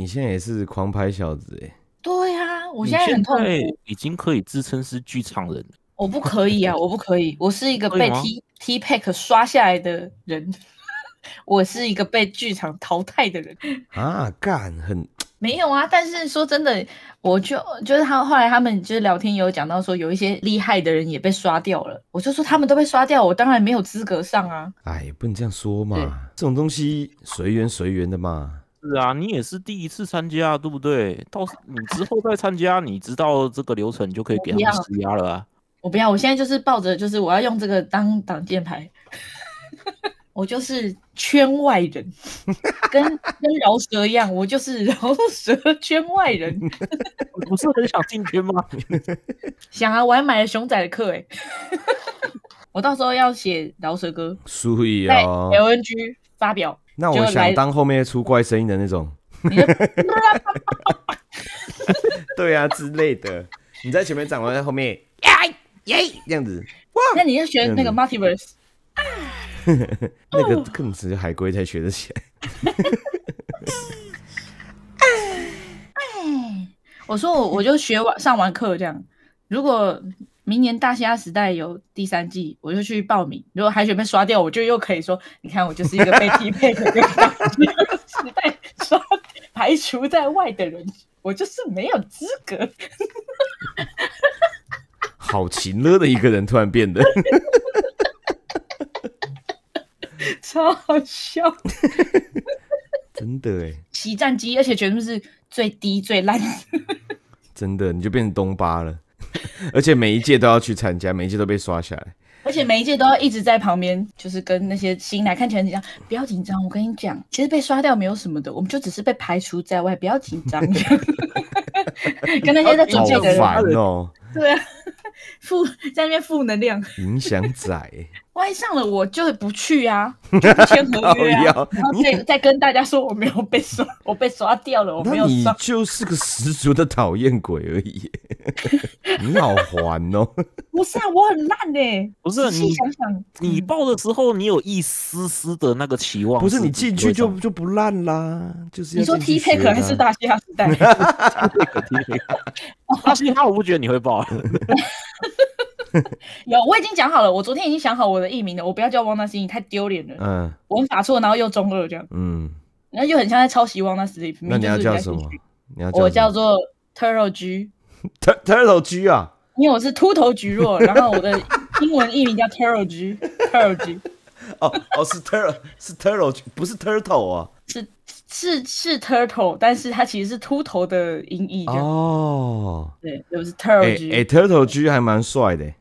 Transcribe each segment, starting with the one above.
你现在也是狂拍小子哎！对呀，我现在很痛。苦。已经可以自称是剧场人，我不可以啊！我不可以，我是一个被 T T Pack 刷下来的人，我是一个被剧场淘汰的人啊！干，很没有啊！但是说真的，我就就是他后来他们就是聊天有讲到说有一些厉害的人也被刷掉了，我就说他们都被刷掉，我当然没有资格上啊！哎，不能这样说嘛，这种东西随缘随缘的嘛。是啊，你也是第一次参加，对不对？到你之后再参加，你知道这个流程，就可以给他们施压了啊。我不要，我现在就是抱着，就是我要用这个当挡箭牌。我就是圈外人，跟跟饶舌一样，我就是饶舌圈外人。不是很想进圈吗？想啊，我还买了熊仔的课哎。我到时候要写饶舌歌，所以在 LNG 发表。那我想当后面出怪声音的那种，对啊之类的，你在前面讲，我在后面，耶耶，这样子。那你要学那个 Multiverse，那个更值海龟才学得起来。我说我我就学完上完课这样，如果。明年大虾时代有第三季，我就去报名。如果海选被刷掉，我就又可以说：你看，我就是一个被踢被时代刷排除在外的人，我就是没有资格。好勤乐的一个人，突然变得 超好笑，真的哎！起战机，而且全部是最低最烂。真的，你就变成东巴了。而且每一届都要去参加，每一届都被刷下来。而且每一届都要一直在旁边，就是跟那些新来看群的紧张，不要紧张。我跟你讲，其实被刷掉没有什么的，我们就只是被排除在外，不要紧张。跟那些在准备的人，烦哦。对啊，负在那边负能量，影响仔。万一上了，我就是不去呀，签合约啊！后再跟大家说我没有被刷，我被刷掉了，我没有上，就是个十足的讨厌鬼而已。你好烦哦？不是啊，我很烂诶，不是你想想，你报的时候你有一丝丝的那个期望，不是你进去就就不烂啦，就是你说 T Pick 还是大西亚时代？大西亚，我不觉得你会报。有，我已经讲好了。我昨天已经想好我的艺名了。我不要叫汪大星，你太丢脸了。嗯，我打错，然后又中二这样。嗯，然后就很像在抄袭汪大 n Sleep。那你要叫什么？你要叫我叫做 Turtle G。Turtle G 啊，因为我是秃头橘若，然后我的英文艺名叫 Turtle G。Turtle G。哦哦，是 Turtle，是 Turtle，不是 Turtle 啊。是是是 Turtle，但是它其实是秃头的音译。哦，对，我是 Turtle。哎，Turtle G 还蛮帅的。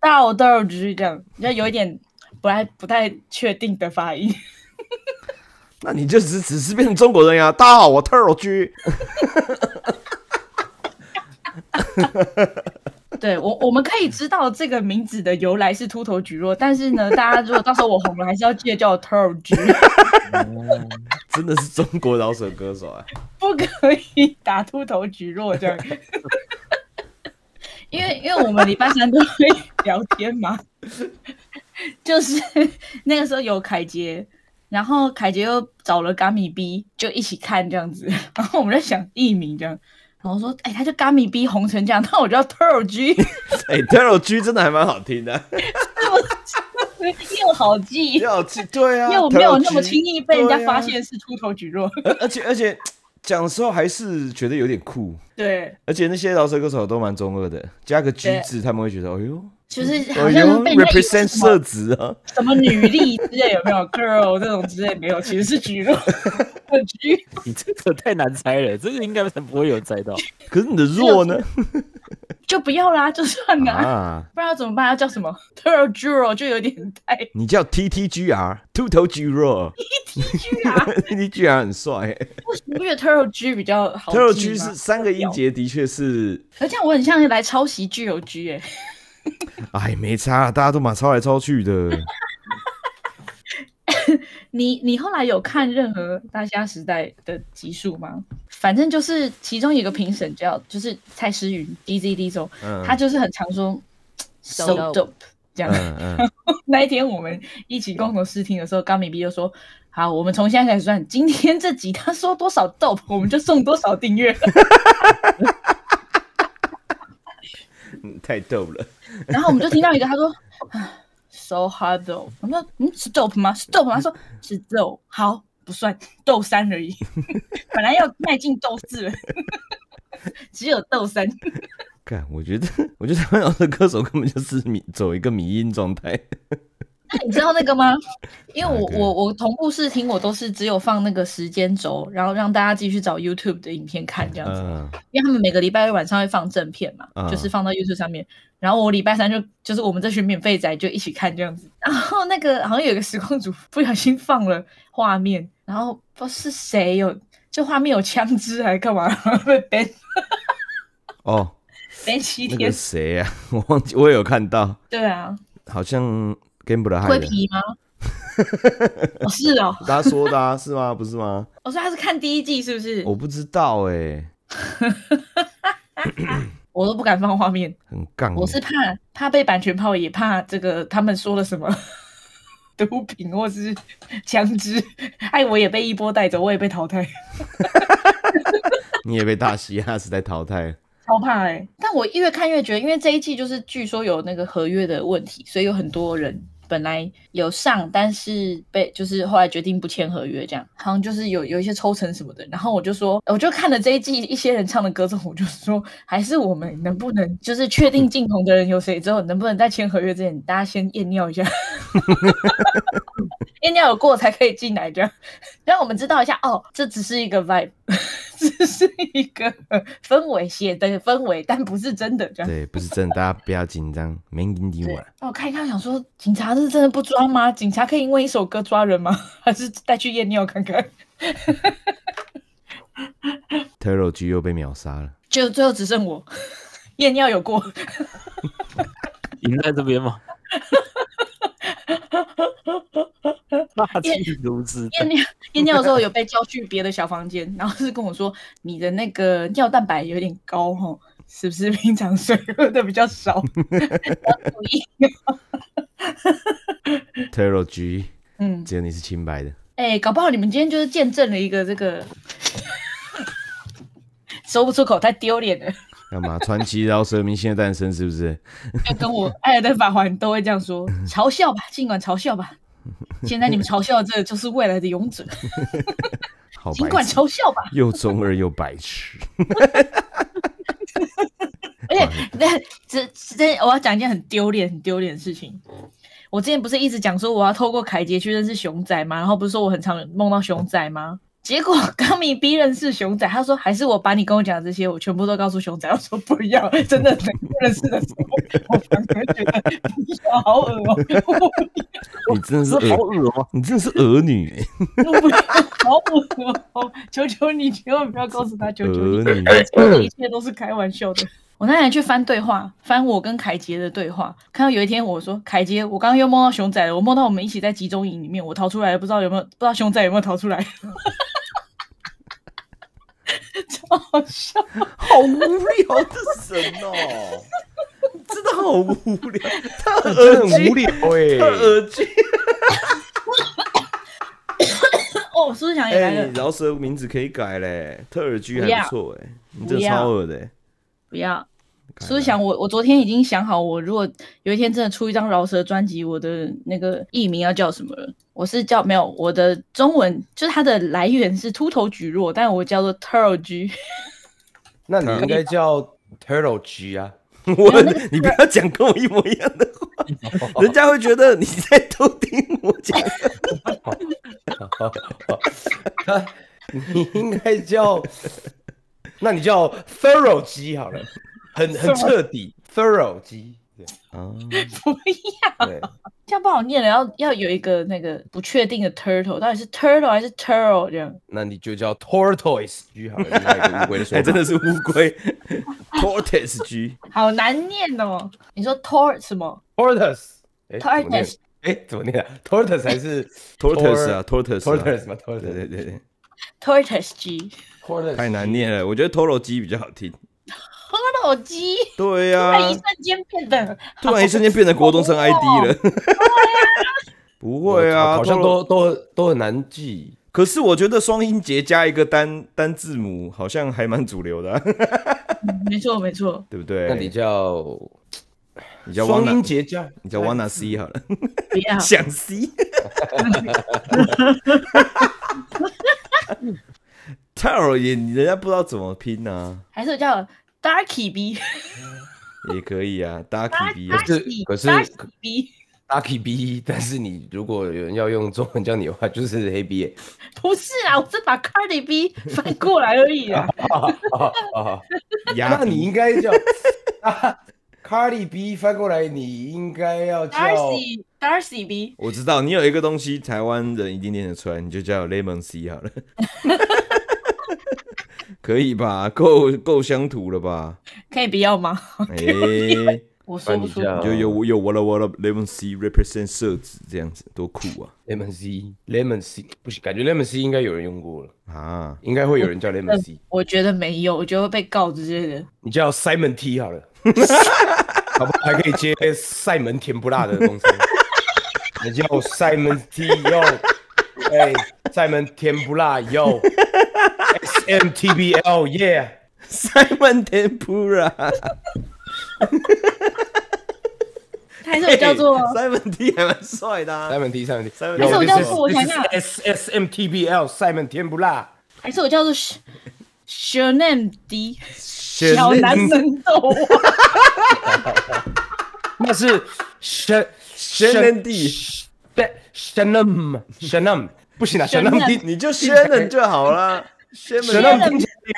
倒豆儿就是这样，你要有一点不太不太确定的发音。那你就只只是变成中国人呀，倒豆儿居。哈哈哈！哈对我，我们可以知道这个名字的由来是秃头菊若，但是呢，大家如果到时候我红了，还是要记得叫我秃儿居。哈哈真的是中国饶舌歌手啊！不可以打秃头菊若这样。因为因为我们礼拜三都会聊天嘛，就是那个时候有凯杰，然后凯杰又找了嘎米 B，就一起看这样子，然后我们在想艺名这样，然后说，哎，他就嘎米 B 红成这样，那我就叫 t u r o G，哎 t u r o G 真的还蛮好听的，又好记，又好记，对啊，又没有那么轻易被人家发现是秃头举弱，而而且而且。讲的时候还是觉得有点酷，对，而且那些饶舌歌手都蛮中二的，加个 “G” 字，他们会觉得，哎呦。就是好像被 represent 设置啊，什么女力之类有没有？Girl 这种之类没有，其实是橘弱的 橘。你这个太难猜了，这个应该不会有猜到。可是你的弱呢？就不要啦，就算啦。不然怎么办？要叫什么 Turtle G R o 就有点太……你叫 T T G R 秃头 Giro T T G R T T G R 很帅。我我觉得 t u r t l G 比较好。t u r t l G 是三个音节，的确是。而且我很像来抄袭 g u r t G 哎。哎，没差，大家都蛮抄来抄去的。你你后来有看任何大虾时代的集数吗？反正就是其中一个评审叫就是蔡诗芸 DZD 周，他就是很常说 dope 这样。那一天我们一起共同试听的时候，高敏碧就说：“好，我们从现在开始算，今天这集他说多少 dope，我们就送多少订阅。”太逗了。然后我们就听到一个，他说：“so hardo。”我们说：“嗯，stop 吗？stop 吗？”他说：“stop。”好，不算斗三而已。本来要迈进斗四了，只有斗三。看，我觉得，我觉得台湾的歌手根本就是迷走一个迷音状态。你知道那个吗？因为我我我同步试听，我都是只有放那个时间轴，然后让大家继续找 YouTube 的影片看这样子。嗯，因为他们每个礼拜晚上会放正片嘛，就是放到 YouTube 上面，然后我礼拜三就就是我们这群免费仔就一起看这样子。然后那个好像有个时空组不小心放了画面，然后不是谁有就画面有枪支还干嘛被 ban？哦，被欺骗？那个谁啊？我忘记我有看到。对啊，好像。Gameplay 龟皮吗？是哦，大家说的啊，是吗？不是吗？我说他是看第一季，是不是？我不知道哎，我都不敢放画面，很杠。我是怕怕被版权炮，也怕这个他们说了什么 毒品或是枪支。哎，我也被一波带走，我也被淘汰。你也被大西亚时代淘汰，超怕哎！但我越看越觉得，因为这一季就是据说有那个合约的问题，所以有很多人。本来有上，但是被就是后来决定不签合约，这样好像就是有有一些抽成什么的。然后我就说，我就看了这一季一些人唱的歌之后，我就说，还是我们能不能就是确定进头的人有谁之后，能不能在签合约之前大家先验尿一下？验尿有过才可以进来这样让我们知道一下哦。这只是一个 vibe，只是一个氛围写的氛围，但不是真的。这样。对，不是真的，大家不要紧张，没你你我。我看一看，想说警察。是真的不抓吗？警察可以因为一首歌抓人吗？还是带去验尿看看？Taro G 又被秒杀了，就最后只剩我验尿有过，赢在这边吗？垃 圾如之。验尿验尿的时候有被叫去别的小房间，然后是跟我说你的那个尿蛋白有点高哈。是不是平常水喝的比较少？哈 t a r o G，嗯，只有你是清白的。哎，搞不好你们今天就是见证了一个这个，说不出口太丢脸了。干嘛传奇然后全明星的诞生是不是？要跟我爱尔兰法华，你都会这样说，嘲笑吧，尽管嘲笑吧。现在你们嘲笑这就是未来的勇者，尽管嘲笑吧，又中二又白痴。而且，那这这，我要讲一件很丢脸、很丢脸的事情。我之前不是一直讲说，我要透过凯杰去认识熊仔吗？然后不是说我很常梦到熊仔吗？结果刚明逼认识熊仔，他说还是我把你跟我讲的这些，我全部都告诉熊仔。我说不要，真的不认识的时候，我反而觉得不好恶哦！你真的是好恶哦，你真的是恶女！不要，好恶哦！求求你千万不要告诉他，求求你一切都是开玩笑的。我刚才去翻对话，翻我跟凯杰的对话，看到有一天我说：“凯杰，我刚刚又梦到熊仔了。我梦到我们一起在集中营里面，我逃出来了，不知道有没有，不知道熊仔有没有逃出来。”超好笑，好无聊，的神哦，真的好无聊，特耳机，很无聊哈哈哈哈哈！哦，是志祥来了，饶舌名字可以改嘞，特耳机还不错哎，你这超耳的，不要。所以想我，我昨天已经想好，我如果有一天真的出一张饶舌专辑，我的那个艺名要叫什么了？我是叫没有，我的中文就是它的来源是秃头举弱，但我叫做 Turtle G。那你应该叫 Turtle G 啊！我，你不要讲跟我一模一样的话，人家会觉得你在偷听我讲。你应该叫，那你叫 t u o r o u g G 好了。很很彻底，thorough 鸡，啊，不要，这样不好念了。要要有一个那个不确定的 turtle，到底是 turtle 还是 t u r t l e 这样？那你就叫 tortoise 居好了，个乌龟说，还真的是乌龟，tortoise 居，好难念哦。你说 t o r 什么？tortoise，tortoise，哎，怎么念？tortoise 啊还是 tortoise 啊？tortoise，tortoise 吗？tortoise，对对对，tortoise 居，太难念了。我觉得 thorough 鸡比较好听。手机对呀，突然一瞬间变得突然一瞬间变得国中生 ID 了，不会啊，好像都都都很难记。可是我觉得双音节加一个单单字母，好像还蛮主流的。没错没错，对不对？那你叫你叫双音节叫你叫 Wanna C 好了，别哈想 c t e r r 也，人家不知道怎么拼呢，还是叫。d a r k y B 也可以啊 d a r k y B 是可是 d a r k y b d u c k y B，但是你如果有人要用中文教你的话，就是黑 B，不是啊，我是把 Carly B 翻过来而已啊。那你应该叫 Carly B 翻过来，你应该要叫 Darcy Darcy B。我知道你有一个东西，台湾人一定念得出来，你就叫 Lemon C 好了。可以吧，够够乡土了吧？可以不要吗？哎，我数一下，就有有我了我了，lemon C represent 设置这样子，多酷啊！lemon C lemon C 不行，感觉 lemon C 应该有人用过了啊，应该会有人叫 lemon C。我觉得没有，我得会被告知人。你叫 Simon T 好了，好不好？还可以接塞门甜不辣的东西。你叫 Simon T 哟，哎，塞门甜不辣哟。M T B L yeah，塞 p u r a 还是我叫做 Simon T 蛮帅的 Simon T Simon T，还是我叫做我想要 S S M T B L Simon 天不辣，还是我叫做 s h e n a n D 小男生都，那是 s h e r n a n D Shernam s h e r n a n 不行了 s h e n a n D 你就 s h e n a n 就好了。听起来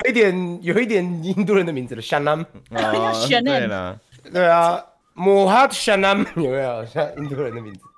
有一点有一点印度人的名字了，小 南。对了，对啊，摩哈小南，有没有像印度人的名字？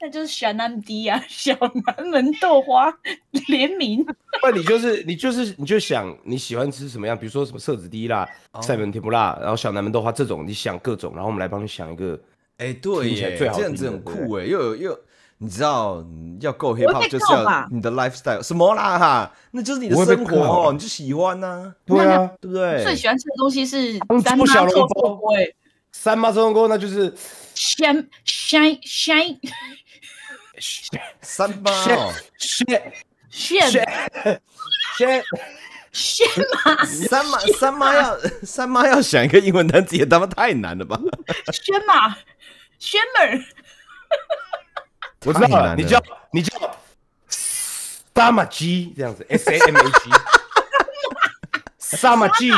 那就是小南迪啊，小南门豆花 联名。那你就是你就是你就想你喜欢吃什么样，比如说什么色子低啦、塞门天不辣，然后小南门豆花这种，你想各种，然后我们来帮你想一个。哎，对，耶，这样子很酷哎，又有又。你知道要够 hip hop 就是要你的 lifestyle 什么啦哈，那就是你的生活，你就喜欢呐，对啊，对不对？最喜欢吃的东西是三妈蒸锅，喂，三妈蒸锅那就是 shame shame shame，三妈哦，shame s h a m s h a m 三妈三妈要三妈要想一个英文单词也他妈太难了吧 s 妈 a 妹儿。我那么你叫你叫杀马 G 这样子，S A M A G，杀马机，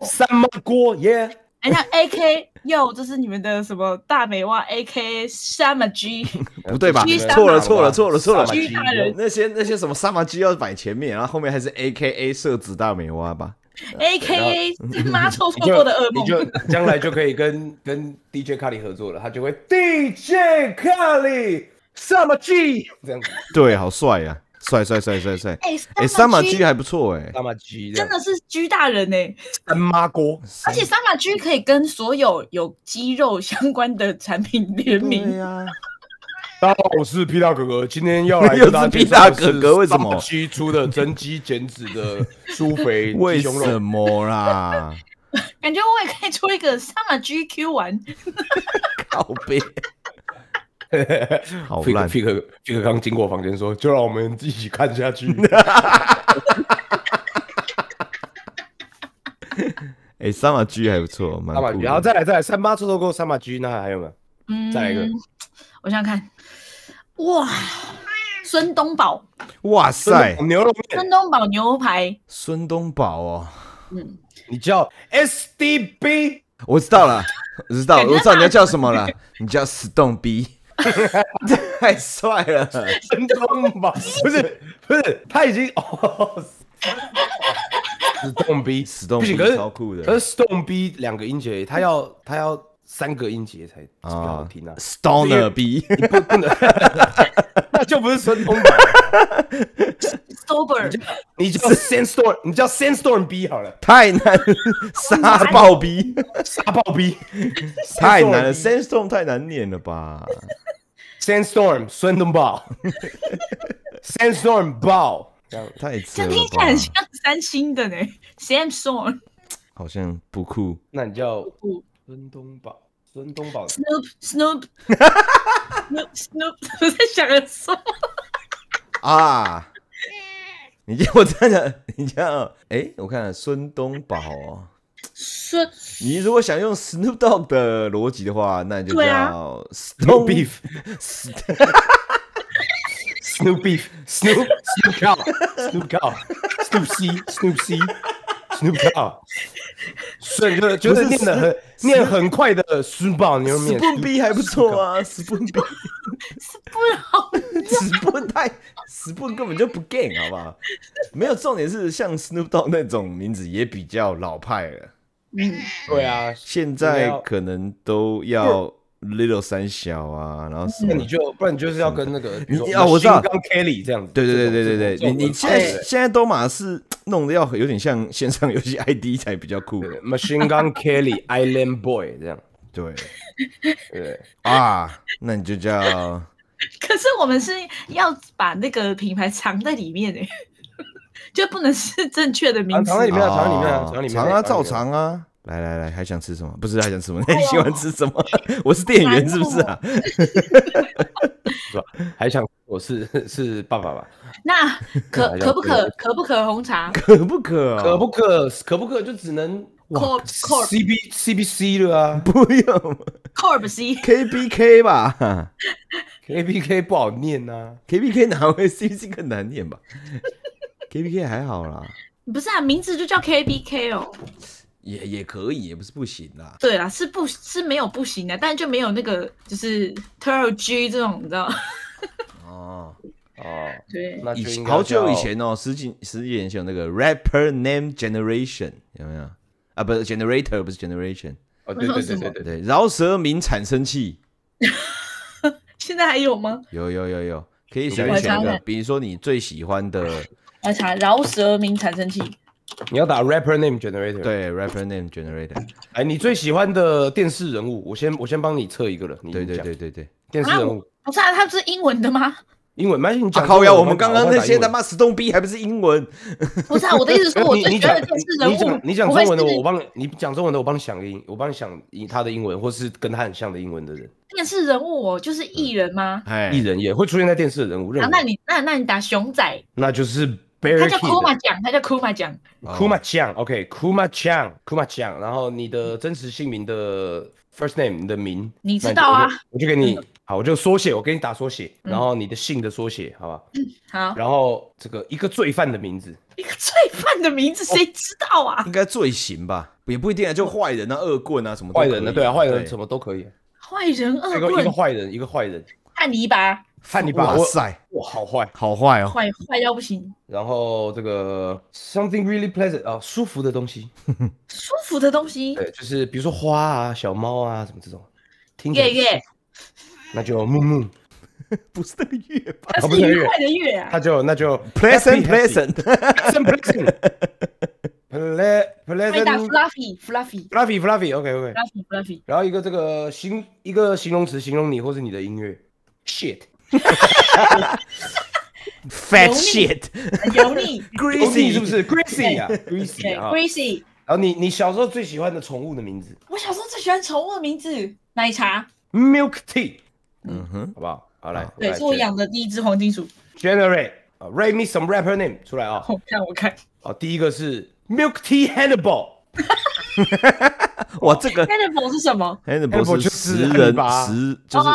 杀马锅耶！好像 A K 哟，这是你们的什么大美蛙 A K 杀马机？不对吧？错了错了错了错了！那些那些什么杀马机要摆前面，然后后面还是 A K A 设置大美蛙吧？A K A 妈臭臭过的恶你就将来就可以跟跟 D J 卡里合作了，他就会 D J 卡里。三马 G 这样子，对，好帅呀，帅帅帅帅帅！哎，哎，三马 G 还不错哎，三马 G 真的是 G 大人呢，神妈锅！而且三马 G 可以跟所有有肌肉相关的产品联名。对呀。大家好，我是皮大哥哥，今天要来跟大家哥为什么 G 出的增肌、减脂的、塑肥鸡胸肉。为什么啦？感觉我也可以出一个三马 GQ 玩。靠背。好烂！皮克皮克刚经过房间说：“就让我们一起看下去。”哎，三马 G 还不错，蛮。然后再来再来，三八臭臭锅，三马 G，那还有没有？嗯，再来一个，我想看。哇，孙东宝！哇塞，牛肉。孙东宝牛排。孙东宝哦，嗯，你叫 SDB，我知道了，我知道，我知道，你要叫什么了？你叫 Stone B。这太帅了神动吧不是不是他已经哦死动逼死动逼跟跟 stone 逼两个音节他要他要三个音节才好听呢，Stoner B，不不能，那就不是孙东宝，Stoner，你叫 Sandstorm，你叫 Sandstorm B 好了，太难，沙暴逼，沙暴逼，太难了，Sandstorm 太难念了吧，Sandstorm 孙东宝，Sandstorm 宝，太次了吧，三星的呢，Samsung，好像不酷，那你叫。孙东宝，孙东宝，Snoop，Snoop，哈哈哈哈哈，Snoop，Snoop，我在想什么？啊！你叫我这样讲，你叫，哎，我看孙东宝，孙，你如果想用 Snoop Dogg 的逻辑的话，那你就叫 Snoop Beef，哈哈哈哈哈，Snoop Beef，Snoop，Snoop Dogg，Snoop Dogg，Snoop C，Snoop C，Snoop Dogg。是，就就是念的很念很快的 Snoop Dog，Spoon B 还不错啊，Spoon b o s p o o n s p o o n 太 Spoon 根本就不 g a m e 好不好？没有重点是像 Snoop Dog 那种名字也比较老派了，嗯，对啊，现在可能都要。Little 三小啊，然后那你就不然你就是要跟那个你要我知道跟 Kelly 这样子，对对对对对对，你你现在现在都嘛是弄得要有点像线上游戏 ID 才比较酷，Machine Gun Kelly Island Boy 这样，对 对啊，那你就叫，可是我们是要把那个品牌藏在里面诶，就不能是正确的名词，藏在里面藏在里面啊，藏啊，照藏啊。来来来，还想吃什么？不是还想吃什么？你喜欢吃什么？我是店员，是不是啊？是吧？还想我是是爸爸吧？那可可不可可不可红茶？可不可可不可可不可就只能 C B C B C 了啊！不用 C p C K B K 吧？K B K 不好念呐，K B K 哪会 C c 更难念吧？K B K 还好啦，不是啊，名字就叫 K B K 哦。也也可以，也不是不行啦。对啦，是不，是没有不行的，但就没有那个就是 Turtle G 这种，你知道吗？哦哦，对，以好久以前哦，十几十几年前有那个 Rapper Name g e n e r a t i o n 有没有？啊，不是 Generator，不是 Generation，哦，对对对对对，饶舌名产生器。现在还有吗？有有有有，可以选一想的，比如说你最喜欢的，来查饶舌名产生器。你要打 rapper name generator？对 rapper name generator。哎，你最喜欢的电视人物，我先我先帮你测一个了。对对对对对，电视人物不是啊，他是英文的吗？英文，吗？你讲。靠呀，我们刚刚那些他妈死动逼还不是英文？不是啊，我的意思是说我最喜欢的电视人物，你讲中文的我帮你，你讲中文的我帮你想英，我帮你想他的英文，或是跟他很像的英文的人。电视人物哦，就是艺人吗？艺人也会出现在电视的人物。好，那你那那你打熊仔，那就是。他叫 Kuma 酱，他叫 Kuma 酱。Kuma 酱，OK，Kuma 酱，Kuma 酱。然后你的真实姓名的 first name，你的名，你知道啊？我就给你好，我就缩写，我给你打缩写。然后你的姓的缩写，好吧？嗯，好。然后这个一个罪犯的名字，一个罪犯的名字，谁知道啊？应该罪行吧，也不一定啊，就坏人啊，恶棍啊什么。坏人啊，对啊，坏人什么都可以。坏人恶棍，一个坏人，一个坏人。汉尼拔。范你爸！哇塞，哇，好坏，好坏哦，坏坏到不行。然后这个 something really pleasant 啊，舒服的东西，舒服的东西，对，就是比如说花啊、小猫啊什么这种。听月月，那就木木，不是那个月吧？不是愉快的月啊。他就那就 pleasant pleasant pleasant pleasant，哈哈哈哈哈。打 fluffy fluffy fluffy fluffy OK OK fluffy fluffy。然后一个这个形一个形容词形容你或是你的音乐 shit。哈哈哈哈哈哈，fat shit，油腻，greasy 是不是？greasy 啊，greasy g r e a s y 然后你你小时候最喜欢的宠物的名字？我小时候最喜欢宠物的名字，奶茶，milk tea。嗯哼，好不好？好来，对是我养的第一只黄金鼠，generate。啊，read me some rapper name 出来啊。让我看。啊，第一个是 milk tea h a n d i b a l l 哇，这个 h a n d i b a l l 是什么 h a n d i b a l l 是食人食，就是。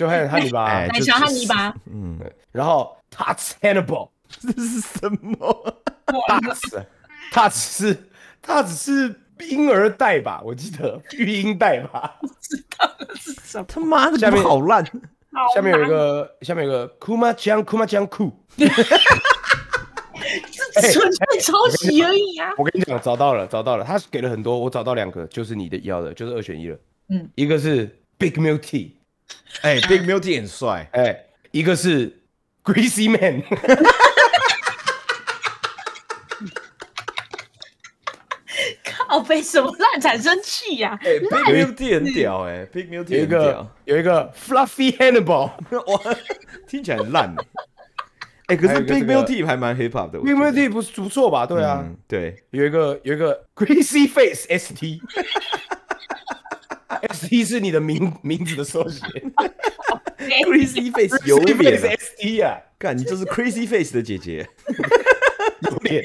就看哈泥巴，就看哈尼巴。嗯，然后 touch Hannibal，这是什么？touch touch 它只是婴儿袋吧？我记得育婴袋吧？我知道是什么。他妈的，下面好烂。下面有一个，下面有一个，Kuma 酱，Kuma 酱，酷。哈哈哈哈哈！是纯粹抄袭而已啊！我跟你讲，找到了，找到了，他给了很多，我找到两个，就是你的要的，就是二选一了。嗯，一个是 Big m i l k Tea。哎，Big Multi 很帅。哎，一个是 Greasy Man。靠，被什么烂产生器呀？Big Multi 很屌哎，Big Multi 有一个有一个 Fluffy Hannibal，听起来很烂哎。可是 Big Multi 还蛮 Hip Hop 的。Big Multi 不是不错吧？对啊，对，有一个有一个 Greasy Face S T。T 是你的名名字的缩写，Crazy Face 有脸 SD 啊，看你就是 Crazy Face 的姐姐，有脸，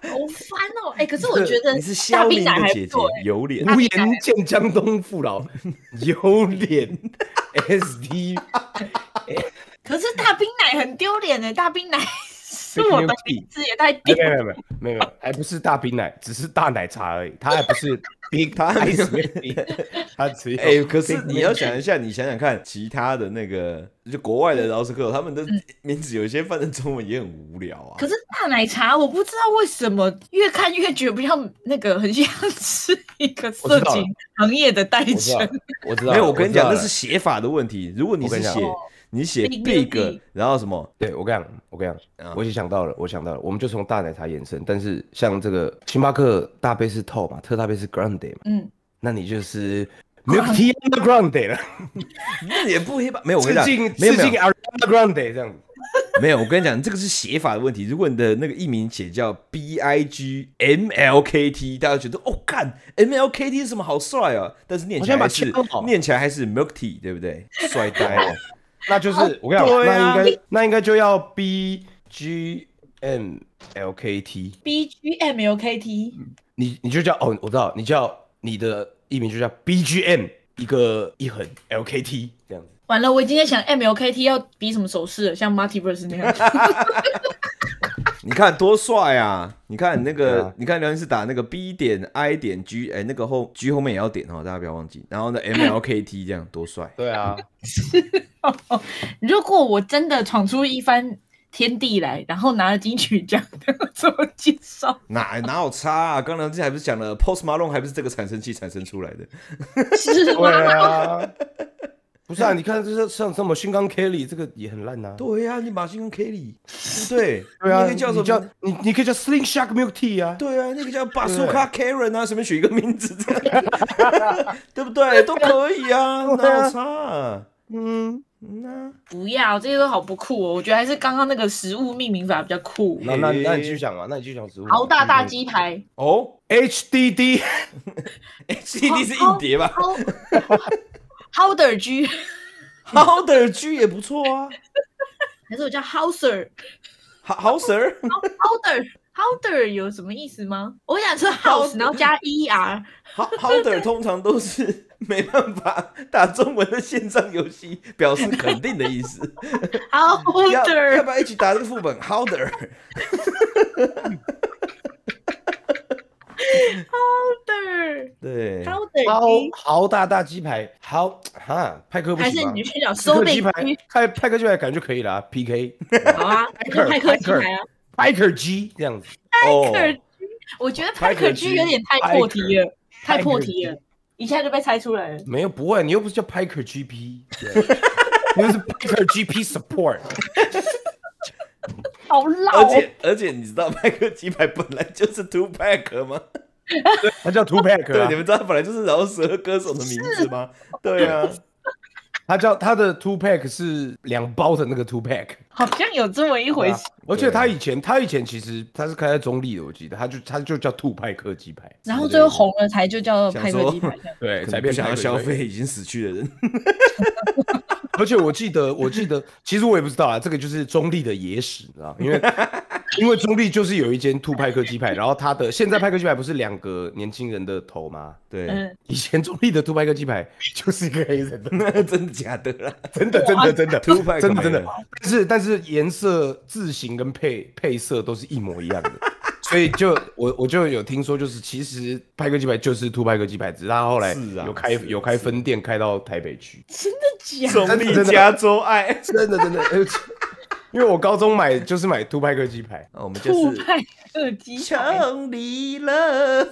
好烦哦！哎，可是我觉得你是大冰奶姐姐，有脸，无颜见江东父老，有脸 SD。可是大冰奶很丢脸哎，大冰奶是我的名字也太丢，没有没有，还不是大冰奶，只是大奶茶而已，它还不是。他随便，他哎，可是你要想一下，你想想看，其他的那个就国外的劳斯克，他们的名字有些翻成中文也很无聊啊。可是大奶茶，我不知道为什么越看越觉得不像那个，很像是一个色情行业的代称。我知道，没有，我跟你讲，那是写法的问题。如果你是写。你写 Big，然后什么？对我跟你讲，我跟你讲，我已经想到了，我想到了，我们就从大奶茶延伸，但是像这个星巴克大杯是透嘛，特大杯是 Grande 嘛，嗯，那你就是 milk tea on the ground 了，那也不一般，没有，致敬致敬 o u e ground 这样子，没有，我跟你讲，这个是写法的问题，如果你的那个艺名写叫 B I G M L K T，大家觉得哦，干 M L K T 是什么好帅啊，但是念起来还是念起来还是 milk tea，对不对？帅呆了。那就是我跟你讲，那应该那应该就要 B G M L K T B G M L K T，你你就叫哦，我知道，你叫你的艺名就叫 B G M 一个一横 L K T 这样子。完了，我今天想 M L K T 要比什么手势，像 Multiverse 那样。你看多帅啊！你看那个，你看人家是打那个 B 点 I 点 G，哎，那个后 G 后面也要点哦，大家不要忘记。然后呢，M L K T 这样多帅。对啊。如果我真的闯出一番天地来，然后拿了金曲奖，怎么介绍？哪哪有差啊？刚才之前不是讲了 Post Malone 还不是这个产生器产生出来的？是吗？不是啊，你看，这是像什么新钢 Kelly 这个也很烂呐。对呀，你马新钢 Kelly，对对啊，你可以叫什么叫你，你可以叫 Slingshot Milk Tea 啊。对啊，那个叫 b a s a Karen 啊，随便取一个名字，对不对？都可以啊，哪有差？嗯嗯不要，这些都好不酷哦。我觉得还是刚刚那个食物命名法比较酷。那那那你继续讲啊，那你继续讲食物。好大大鸡排。哦，HDD，HDD 是硬碟吧？Holder G，Holder G 也不错啊，还是我叫 h o w d e r h o w d e r Holder，Holder 有什么意思吗？我想说 h o u d e r 然后加 E R，Holder 通常都是没办法打中文的线上游戏，表示肯定的意思。Holder，要不要一起打这个副本？Holder。好的，对，好好大大鸡排，好哈，派克不是还是你去收鸡排，派派克进来感觉可以了啊，P K，派克鸡排啊，派克鸡这样子，派克，我觉得派克鸡有点太破题了，太破题了，一下就被猜出来了，没有不会，你又不是叫派克 G P，你又是派克 G P support。好而且而且，你知道派克鸡排本来就是 Two Pack 吗？他 叫 Two Pack。对，你们知道他本来就是饶舌歌手的名字吗？对啊，他叫他的 Two Pack 是两包的那个 Two Pack。好像有这么一回事。而且他以前他以前其实他是开在中立的，我记得他就他就叫 Two 派克鸡排。然后最后红了才就叫派克鸡排。对，才变想要消费已经死去的人。而且我记得，我记得，其实我也不知道啊。这个就是中立的野史，知道因为，因为中立就是有一间兔派克鸡排，然后他的现在派克鸡排不是两个年轻人的头吗？对，以前中立的兔派克鸡排就是一个黑人，真的假的？真的真的 真的，兔派真的真的，但是但是颜色、字型跟配配色都是一模一样的。所以就我我就有听说，就是其实派克鸡排就是兔派克鸡排，只是他后来有开有开分店，开到台北去。真的假？的？你加州爱，真的真的，因为我高中买就是买兔派克鸡排，我们就是兔派克鸡。兄弟 love，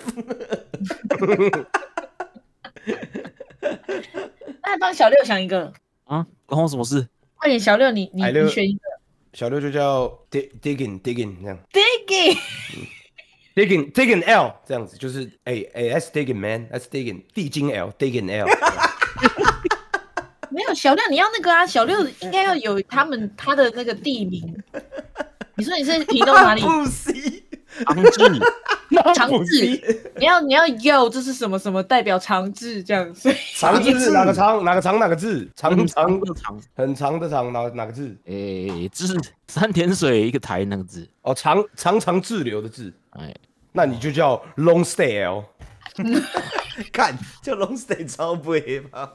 那帮小六想一个啊，关我什么事？快点，小六你你你选一个。小六就叫 dig d i g i n g digging 这样，digging digging digging l 这样子就是 a a s digging man s digging 地 l digging l 没有小亮你要那个啊，小六应该要有他们他的那个地名，你说你是移东哪里？长治，长治，你要你要有，这是什么什么代表长治这样子？长治是哪个长？哪个长？哪个字？长长的长，很长的长，哪哪个字？诶，这是三点水一个台那个字。哦，长长长滞留的滞。哎，那你就叫 long stay 哦。看，叫 long stay 超不黑吧？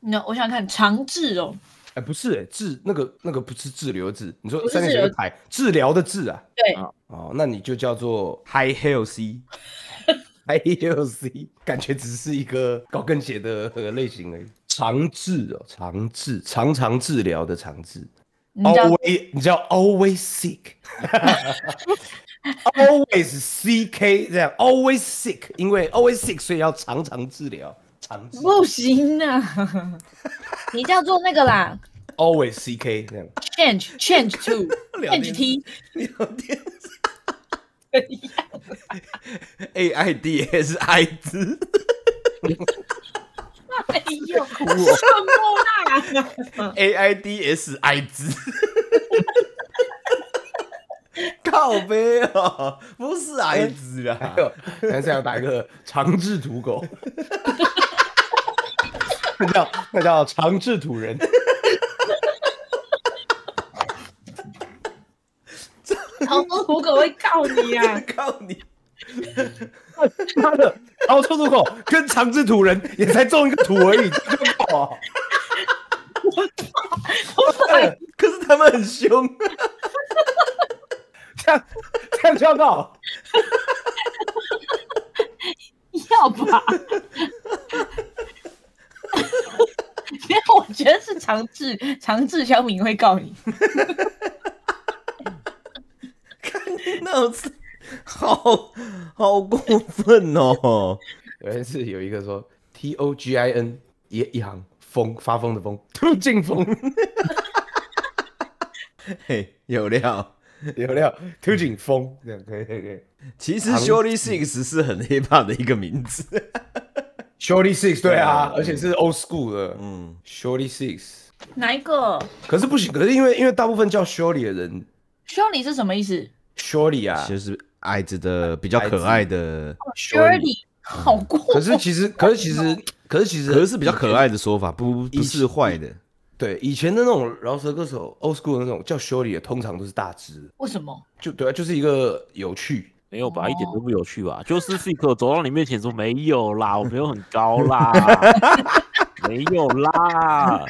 那我想看长治哦。哎，不是治那个那个不是治疗治，你说三点几海治疗的治啊？对，哦，那你就叫做 high healthy，high healthy，感觉只是一个高跟鞋的类型已，长治哦，长治，常常治疗的长治，always，你叫 always sick，always c k 这样，always sick，因为 always sick 所以要常常治疗，治不行啊，你叫做那个啦。Always C K 那样。Change Change Two Change T，聊天。哎呀，A I D S I Z。哎呦，我莫那呀！A I D S I Z。靠背啊，不是 I Z 啦！还是想打一个长智土狗。那叫那叫长智土人。长治土狗会告你啊！告你，妈的！长治土狗跟长治土人也才种一个土而已，我操！我操！可是他们很凶，这样，要就要告？要吧？因 为我觉得是长治长治乡民会告你。这好好过分哦！有一次有一个说 T O G I N 一一行疯发疯的疯，突进疯，嘿，有料有料，突进风，这样可以可以。其实 Shorty Six 是很 Hip Hop 的一个名字，Shorty Six 对啊，而且是 Old School 的，嗯，Shorty Six 哪一个？可是不行，可是因为因为大部分叫 Shorty 的人，Shorty 是什么意思？s h 啊，r l y 啊，就是矮子的比较可爱的。s h r y 好过。可是其实，可是其实，可是其实，可是比较可爱的说法，不不是坏的。对，以前的那种饶舌歌手，Old School 那种叫 s h i r y 的，通常都是大只。为什么？就对啊，就是一个有趣，没有吧，一点都不有趣吧？就是 s e k 走到你面前说：“没有啦，我没有很高啦，没有啦。”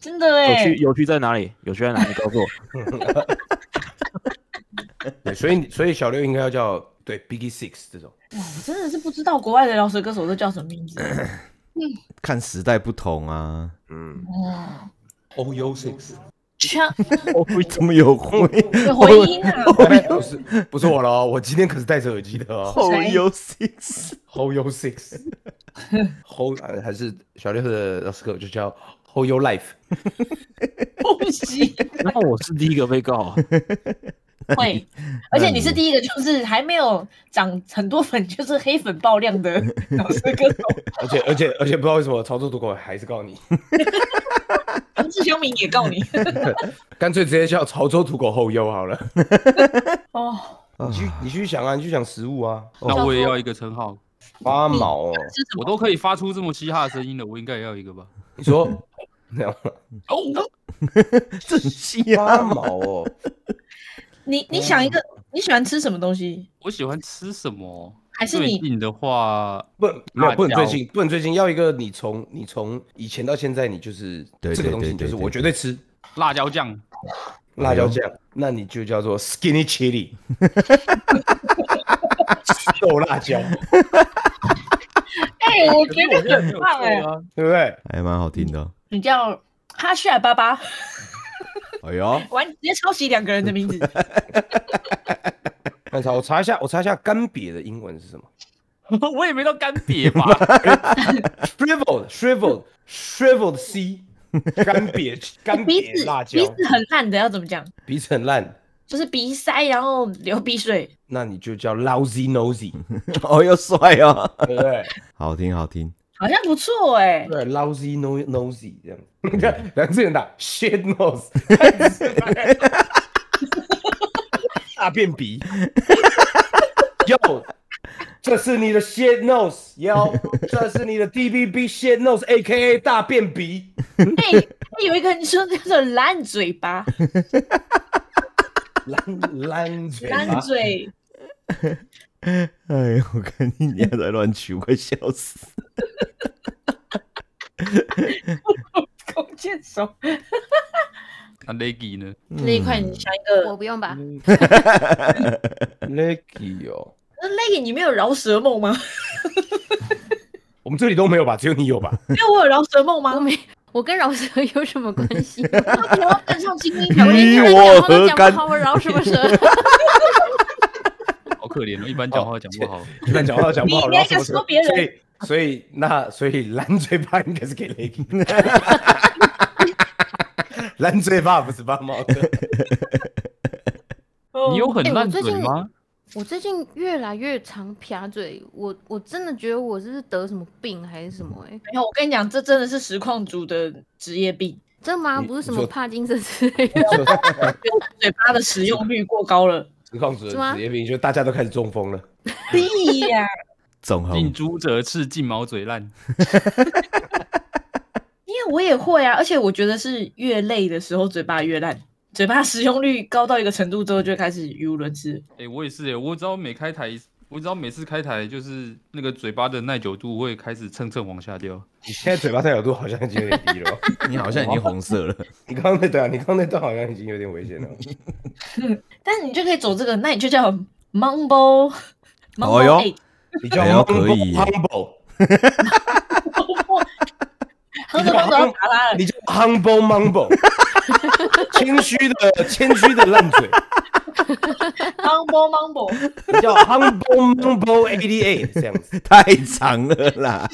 真的哎。有趣有趣在哪里？有趣在哪里？告诉我。对，所以所以小六应该要叫对 Big Six 这种。哇，真的是不知道国外的饶舌歌手都叫什么名字。嗯，看时代不同啊，嗯。哦，Hold Your Six，像，怎么有回音啊？不是不是我了，我今天可是戴着耳机的哦。Hold Your Six，Hold Your s i x h o 还是小六的老师歌手就叫 Hold Your Life。恭喜。那我是第一个被告。会，而且你是第一个，就是还没有涨很多粉，就是黑粉爆量的 老师歌手。而且而且而且不知道为什么潮州土狗还是告你，黄志雄明也告你，干脆直接叫潮州土狗后腰好了。哦，你去你去想啊，你去想食物啊，那我也要一个称号，八毛哦，我都可以发出这么嘻哈的声音了，我应该也要一个吧？你说，这样吗？哦，这八毛哦。你你想一个你喜欢吃什么东西？我喜欢吃什么？还是最近的话，不没有，不最近，不最近，要一个你从你从以前到现在，你就是这个东西，就是我绝对吃辣椒酱，辣椒酱，那你就叫做 skinny chili，瘦辣椒。哎，我觉得很棒哎，对不对？还蛮好听的。你叫哈尔巴巴。哎呦，完 直接抄袭两个人的名字。一 查，我查一下，我查一下干瘪的英文是什么？我也没到干瘪嘛。Shriveled, shriveled, shriveled C。干瘪，干瘪，鼻子，鼻子很烂的要怎么讲？鼻子很烂，就是鼻塞，然后流鼻水。那你就叫 Lousy Nosey。哦，又帅哦，对不对？好听，好听。好像不错哎，对，lousy nose nosey 这样，你 看两个打，shit nose，大便鼻，哟，这是你的 shit nose，幺，这是你的 DBB shit nose，A K A 大便鼻，哎，有一个你说叫做烂嘴巴，烂烂嘴，烂嘴。哎呦！我看你俩在乱取，快笑死！弓箭手，那 l e g y 呢？那一块你下一个，我不用吧 l e g y 哦，那 l e g y 你没有饶舌梦吗？我们这里都没有吧？只有你有吧？因为我有饶舌梦吗？没，我跟饶舌有什么关系？我等上精英挑战你讲不好我饶什么舌？可怜，哦，一般讲话讲不好，一般讲话讲不好，你还敢说别人？所以，所以那，所以蓝嘴巴应该是给雷。哈哈哈！嘴巴不是巴猫的。你有很烂嘴吗？我最近越来越常撇嘴，我我真的觉得我这是得什么病还是什么？哎，没有，我跟你讲，这真的是实况组的职业病。真的吗？不是什么帕金森之类的，嘴巴的使用率过高了。实况的职业病，就大家都开始中风了。对 呀，中风。近朱者赤，近毛嘴烂。因为我也会啊，而且我觉得是越累的时候嘴巴越烂，嘴巴使用率高到一个程度之后就开始语无伦次。哎，我也是，我只要每开台一次。我知道每次开台就是那个嘴巴的耐久度会开始蹭蹭往下掉。你现在嘴巴耐久度好像已有点低了，你好像已经红色了。你刚刚那段，你刚刚那段好像已经有点危险了。但你就可以走这个，那你就叫 m u m b l e 哦哟，你要可以。你就 humble m u m b l e 谦虚的谦虚的烂嘴，humble m u m b l e 你叫 humble m u m b l e Ada 这样子 太长了啦。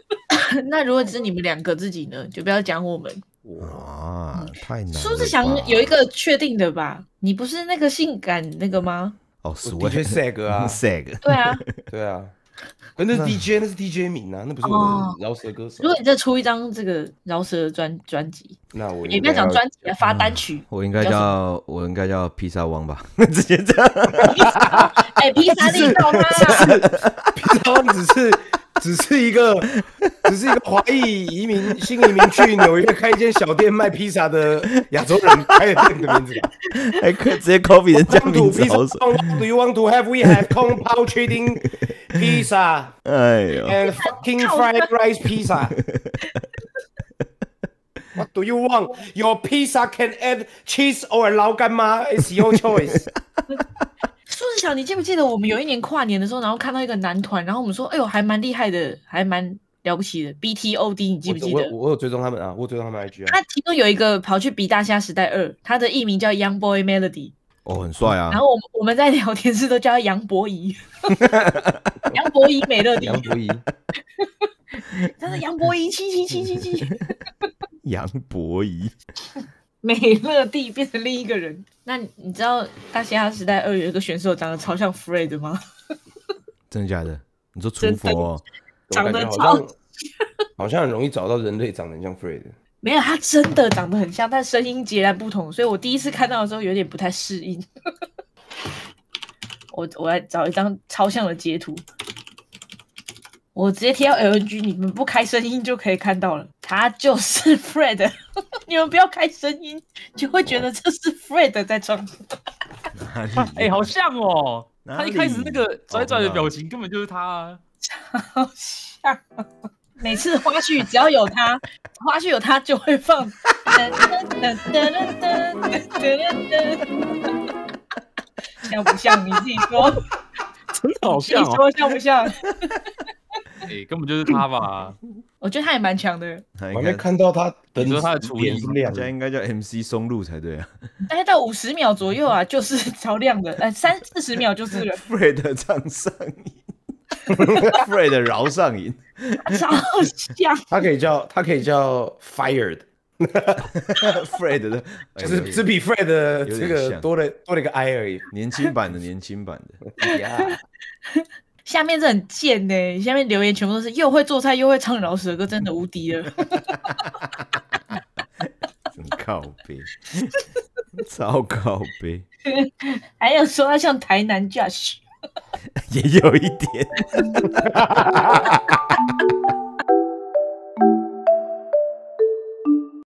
那如果只是你们两个自己呢？就不要讲我们。哇，太难。苏志祥有一个确定的吧？你不是那个性感那个吗？哦，我得 Sag 啊，帅 g 对啊，对啊。那是 DJ，那是 DJ 名啊，那不是我饶舌歌词。如果你再出一张这个饶舌专专辑，那我应该要讲专辑啊，发单曲。我应该叫，我应该叫披萨王吧？直接这，哎，披萨你懂吗？披萨王只是只是一个，只是一个华裔移民，新移民去纽约开一间小店卖披萨的亚洲人开的店的名字 还可以直接 copy 人家名字。哎呦 a n d fucking fried rice pizza. What do you want? Your pizza can add cheese or 老干吗？It's your choice. 苏志祥，你记不记得我们有一年跨年的时候，然后看到一个男团，然后我们说，哎呦，还蛮厉害的，还蛮了不起的。b t o D，你记不记得？我我有追踪他们啊，我追踪他们 IG。他其中有一个跑去比大虾时代二，他的艺名叫 Young Boy Melody。哦，很帅啊！然后我我们在聊天室都叫他杨博仪，杨博仪美乐蒂，杨博仪，他是杨博仪七七七七七，杨博仪美乐蒂变成另一个人。那你知道大西洋时代二有个选手长得超像 f r e d 吗？真的假的？你说出佛长得超，好像很容易找到人类长得像 f r e d 没有，他真的长得很像，但声音截然不同，所以我第一次看到的时候有点不太适应。我我来找一张超像的截图，我直接贴到 L N G，你们不开声音就可以看到了，他就是 Fred，你们不要开声音就会觉得这是 Fred 在唱。哎，好像哦，他一开始那个拽拽的表情根本就是他啊，超像。每次花絮只要有他。花絮有他就会放，像不像？你自己说，真好像，你说像不像？哎，根本就是他吧。我觉得他也蛮强的。我还没看到他，等说他的厨艺亮，他应该叫 MC 松露才对啊。概到五十秒左右啊，就是超亮的。哎，三四十秒就是了。Fred，掌声！Fred 饶上瘾，超像。他可以叫他可以叫 Fired，Fred 的只只比 Fred 的这个多了多了一个 i 而已，年轻版的 年轻版的。下面这很贱呢，下面留言全部都是又会做菜又会唱饶舌歌，真的无敌了。真靠背，超靠背。还有说他像台南 Judge。也有一点。